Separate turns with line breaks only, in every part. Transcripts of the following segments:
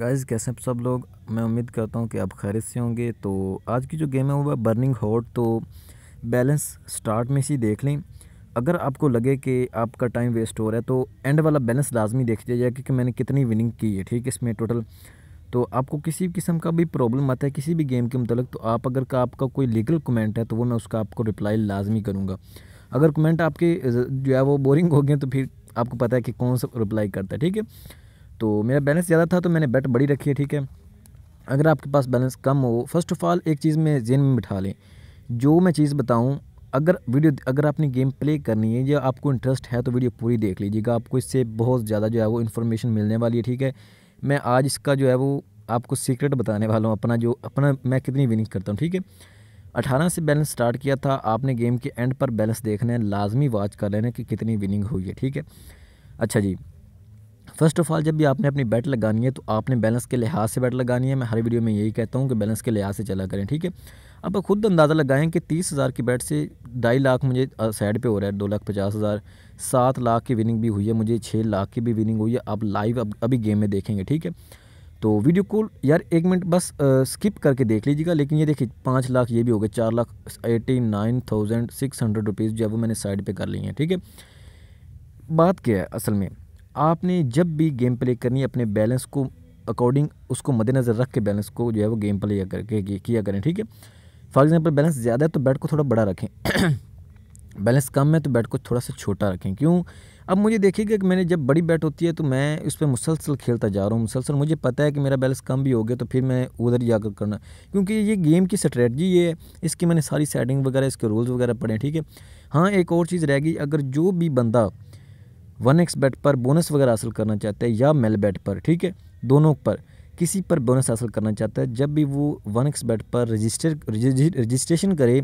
guys कैसे हैं सब लोग मैं उम्मीद करता हूँ कि आप खैर से होंगे तो आज की जो गेम है वो है बर्निंग हॉट तो बैलेंस स्टार्ट में से देख लें अगर आपको लगे कि आपका टाइम वेस्ट हो रहा है तो एंड वाला बैलेंस लाजमी देख जाए क्योंकि मैंने कितनी विनिंग की है ठीक है इसमें टोटल तो आपको किसी किस्म का भी प्रॉब्लम आता है किसी भी गेम के मतलब तो आप अगर का आपका कोई लीगल कमेंट है तो वो मैं उसका आपको रिप्लाई लाजमी करूँगा अगर कमेंट आपके जो है वो बोरिंग हो गए तो फिर आपको पता है कि कौन सा रिप्लाई करता है ठीक है तो मेरा बैलेंस ज़्यादा था तो मैंने बैट बड़ी रखी है ठीक है अगर आपके पास बैलेंस कम हो फर्स्ट ऑफ़ ऑल एक चीज़ में जेन में बिठा लें जो मैं चीज़ बताऊँ अगर वीडियो अगर आपने गेम प्ले करनी है या आपको इंटरेस्ट है तो वीडियो पूरी देख लीजिएगा आपको इससे बहुत ज़्यादा जो है वो इन्फॉर्मेशन मिलने वाली है ठीक है मैं आज इसका जो है वो आपको सीक्रेट बताने वाला हूँ अपना जो अपना मैं कितनी विनिंग करता हूँ ठीक है अठारह से बैलेंस स्टार्ट किया था आपने गेम के एंड पर बैलेंस देखना है लाजमी वॉच कर लेना कि कितनी विनिंग हुई है ठीक है अच्छा जी फर्स्ट ऑफ ऑल जब भी आपने अपनी बैट लगानी है तो आपने बैलेंस के लिहाज से बैट लगानी है मैं हर वीडियो में यही कहता हूँ कि बैलेंस के लिहाज से चला करें ठीक है अब खुद अंदाज़ा लगाएं कि तीस हज़ार की बैट से ढाई लाख मुझे साइड पे हो रहा है दो लाख पचास हज़ार सात लाख की विनिंग भी हुई है मुझे छः लाख की भी विनिंग हुई है आप लाइव अब अभी गेम में देखेंगे ठीक है तो वीडियो को यार एक मिनट बस आ, स्किप करके देख लीजिएगा लेकिन ये देखिए पाँच लाख ये भी हो गए चार lakh eighty nine thousand six hundred rupees जो है वो मैंने साइड पर कर ली हैं ठीक है बात क्या है असल में आपने जब भी गेम प्ले करनी है अपने बैलेंस को अकॉर्डिंग उसको मद्देनज़र रख के बैलेंस को जो है वो गेम प्ले करके किया करें ठीक है फॉर एग्ज़ाम्पल बैलेंस ज़्यादा है तो बैट को थोड़ा बड़ा रखें बैलेंस कम है तो बैट को थोड़ा सा छोटा रखें क्यों अब मुझे देखिएगा कि मैंने जब बड़ी बैट होती है तो मैं उस पर मुसलसल खेलता जा रहा हूँ मुसलसल मुझे पता है कि मेरा बैलेंस कम भी हो गया तो फिर मैं उधर जाकर करना क्योंकि ये गेम की स्ट्रेटजी ये है इसकी मैंने सारी सेटिंग वगैरह इसके रूल्स वगैरह पढ़े ठीक है हाँ एक और चीज़ रहेगी अगर जो भी बंदा वन एक्स बेट पर बोनस वगैरह हासिल करना चाहते हैं या मेल बेट पर ठीक है दोनों पर किसी पर बोनस हासिल करना चाहता है जब भी वो वन एक्स बेट पर रजिस्टर रजिस्ट्रेशन करे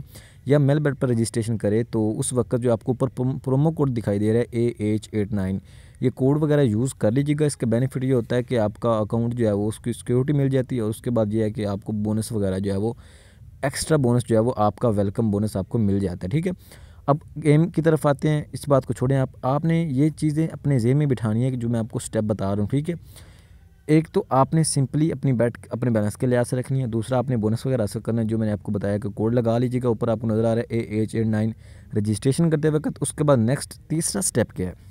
या मेल बेट पर रजिस्ट्रेशन करे तो उस वक्त जो आपको ऊपर प्रोमो कोड दिखाई दे रहा है ए एच एट नाइन ये कोड वगैरह यूज़ कर लीजिएगा इसका बेनिफिट ये होता है कि आपका अकाउंट जो है वो उसकी सिक्योरिटी मिल जाती है और उसके बाद ये है कि आपको बोनस वगैरह जो है वो एक्स्ट्रा बोनस जो है वो आपका वेलकम बोनस आपको मिल जाता है ठीक है अब गेम की तरफ आते हैं इस बात को छोड़ें आप आपने ये चीज़ें अपने जेब में बिठानी है कि जो मैं आपको स्टेप बता रहा हूँ ठीक है एक तो आपने सिंपली अपनी बैट अपने बैलेंस के लिहाज से रखनी है दूसरा आपने बोनस वगैरह हासिल करना है जो मैंने आपको बताया कि कोड लगा लीजिएगा ऊपर आपको नज़र आ रहा है A H eight nine registration करते वक्त उसके बाद नेक्स्ट तीसरा स्टेप क्या है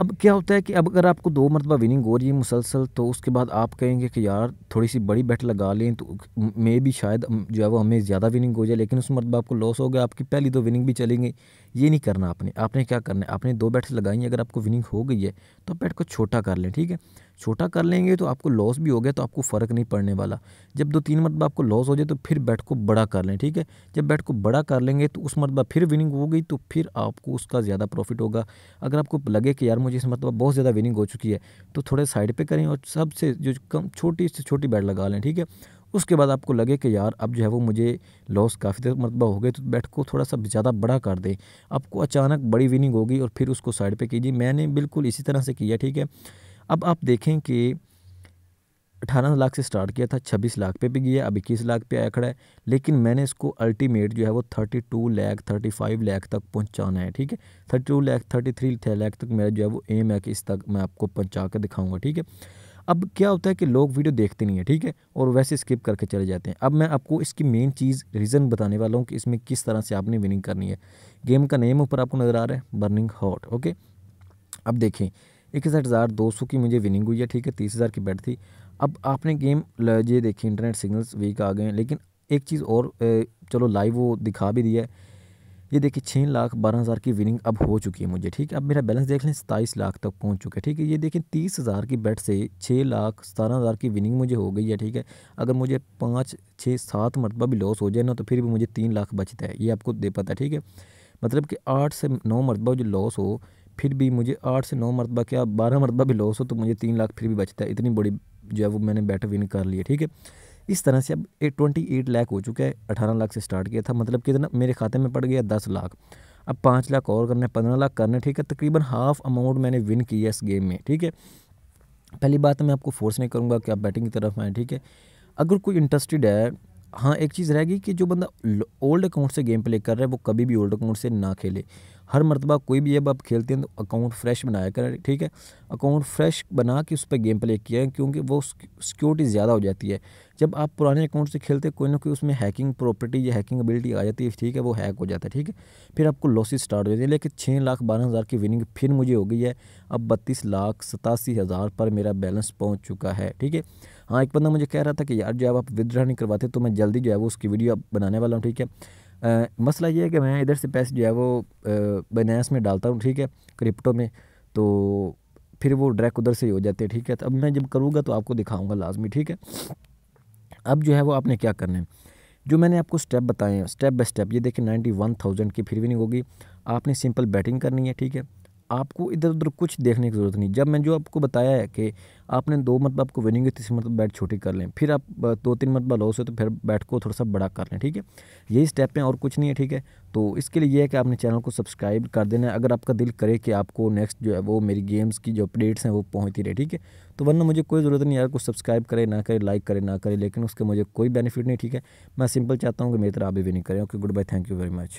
अब क्या होता है कि अब अगर आपको दो मरतबा विनिंग हो रही है मुसलसल तो उसके बाद आप कहेंगे कि यार थोड़ी सी बड़ी बैट लगा लें तो मे भी शायद जो है वो हमें ज़्यादा विनिंग हो जाए लेकिन उस मरतबा आपको लॉस हो गया आपकी पहली दो विनिंग भी चली गई ये नहीं करना आपने आपने क्या करना है आपने दो बैट्स लगाई हैं अगर आपको विनिंग हो गई है तो आप बैट को छोटा कर लें ठीक है छोटा कर लेंगे तो आपको लॉस भी हो गया तो आपको फ़र्क नहीं पड़ने वाला जब दो तीन मरतबा आपको लॉस हो जाए तो फिर बैट को बड़ा कर लें ठीक है जब बैट को बड़ा कर लेंगे तो उस मरतबा फिर विनिंग हो गई तो फिर आपको उसका ज़्यादा प्रॉफिट होगा अगर आपको लगे कि यार मुझे इस मरतबा बहुत ज़्यादा विनिंग हो चुकी है तो थोड़े साइड पर करें और सबसे जो कम छोटी से छोटी बैट लगा लें ठीक है उसके बाद आपको लगे कि यार अब जो है वो मुझे लॉस काफ़ी देर मरतबा हो गए तो बैट को थोड़ा सा ज़्यादा बड़ा कर दें आपको अचानक बड़ी विनिंग होगी और फिर उसको साइड पर कीजिए मैंने बिल्कुल इसी तरह से किया ठीक है अब आप देखें कि अठारह लाख से स्टार्ट किया था छब्बीस लाख पे भी गया अब इक्कीस लाख पे आया खड़ा है लेकिन मैंने इसको अल्टीमेट जो है वो thirty two lakh thirty five lakh तक पहुंचाना है ठीक है thirty two lakh thirty three lakh तक मेरा जो है वो एम है कि इस तक मैं आपको पहुंचा कर दिखाऊंगा ठीक है अब क्या होता है कि लोग वीडियो देखते नहीं है ठीक है और वैसे स्किप करके चले जाते हैं अब मैं आपको इसकी मेन चीज़ रीज़न बताने वाला हूँ कि इसमें किस तरह से आपने विनिंग करनी है गेम का नेम ऊपर आपको नज़र आ रहा है बर्निंग हॉट ओके अब देखें इकसठ हज़ार दो सौ की मुझे विनिंग हुई है ठीक है तीस हज़ार की बैट थी अब आपने गेम ये देखी इंटरनेट सिग्नल्स वीक आ गए हैं लेकिन एक चीज़ और चलो लाइव वो दिखा भी दिया है ये देखिए छः लाख बारह हज़ार की विनिंग अब हो चुकी है मुझे ठीक है अब मेरा बैलेंस देख लें सताईस लाख तक पहुंच चुका है ठीक है ये देखें तीस हज़ार की बेट से छः लाख सतारह हज़ार की विनिंग मुझे हो गई है ठीक है अगर मुझे पाँच छः सात मरतबा भी लॉस हो जाए ना तो फिर भी मुझे तीन लाख बचता है ये आपको दे पता है ठीक है मतलब कि आठ से नौ मरतबा जो लॉस हो फिर भी मुझे आठ से नौ मरतबा क्या बारह मरतबा भी लॉस हो तो मुझे तीन लाख फिर भी बचता है इतनी बड़ी जो है वो मैंने बैट विन कर ली है ठीक है इस तरह से अब एट ट्वेंटी एट लाख हो चुका है अठारह लाख से स्टार्ट किया था मतलब कितना मेरे खाते में पड़ गया दस लाख अब पाँच लाख और करना है पंद्रह लाख करना है ठीक है तकरीबन हाफ अमाउंट मैंने विन किया इस गेम में ठीक है पहली बात तो मैं आपको फोर्स नहीं करूँगा कि आप बैटिंग की तरफ आएँ ठीक है अगर कोई इंटरेस्टेड है हाँ एक चीज़ रहेगी कि जो बंदा ओल्ड अकाउंट से गेम प्ले कर रहा है वो कभी भी ओल्ड अकाउंट से ना खेले हर मरतबा कोई भी जब आप खेलते हैं तो अकाउंट फ्रेश बनाया करें ठीक है अकाउंट फ्रेश बना के उस पर गेम प्ले किया है क्योंकि वो सिक्योरिटी ज़्यादा हो जाती है जब आप पुराने अकाउंट से खेलते कोई ना कोई उसमें हैकिंग प्रॉपर्टी या हैकिंग एबिलिटी आ जाती है ठीक है वो हैक हो जाता है ठीक है फिर आपको लॉसेज स्टार्ट हो जाती है लेकिन छः लाख बारह हज़ार की विनिंग फिर मुझे हो गई है अब बत्तीस लाख सतासी हज़ार पर मेरा बैलेंस पहुँच चुका है ठीक है हाँ एक बंदा मुझे कह रहा था कि यार जो आप विदड्रा नहीं करवाते तो मैं जल्दी जो है वो उसकी वीडियो बनाने वाला हूँ ठीक है आ, मसला ये है कि मैं इधर से पैसे जो है वो बनास में डालता हूँ ठीक है क्रिप्टो में तो फिर वो डायरेक्ट उधर से ही हो जाते हैं ठीक है तो अब मैं जब करूँगा तो आपको दिखाऊँगा लाजमी ठीक है अब जो है वो आपने क्या करना है जो मैंने आपको स्टेप बताए हैं स्टेप बाय स्टेप ये देखिए नाइन्टी वन थाउजेंड की फिर भी नहीं होगी आपने सिंपल बैटिंग करनी है ठीक है आपको इधर उधर कुछ देखने की ज़रूरत नहीं जब मैं जो आपको बताया है कि आपने दो मतलब आपको विनिंग है तीसरी मतलब बैट छोटी कर लें फिर आप दो तीन मतलब लॉस है तो फिर बैट को थोड़ा सा बड़ा कर लें ठीक है यही स्टेप हैं और कुछ नहीं है ठीक है तो इसके लिए यह है कि आपने चैनल को सब्सक्राइब कर देना है अगर आपका दिल करे कि आपको नेक्स्ट जो है वो मेरी गेम्स की जो अपडेट्स हैं वो पहुँचती रहे ठीक है तो वरना मुझे कोई ज़रूरत नहीं यार कुछ सब्सक्राइब करे ना करे लाइक करे ना करे लेकिन उसके मुझे कोई बेनिफिट नहीं ठीक है मैं सिंपल चाहता हूँ कि मेरी तरह आप भी विनिंग करें okay good bye thank you very much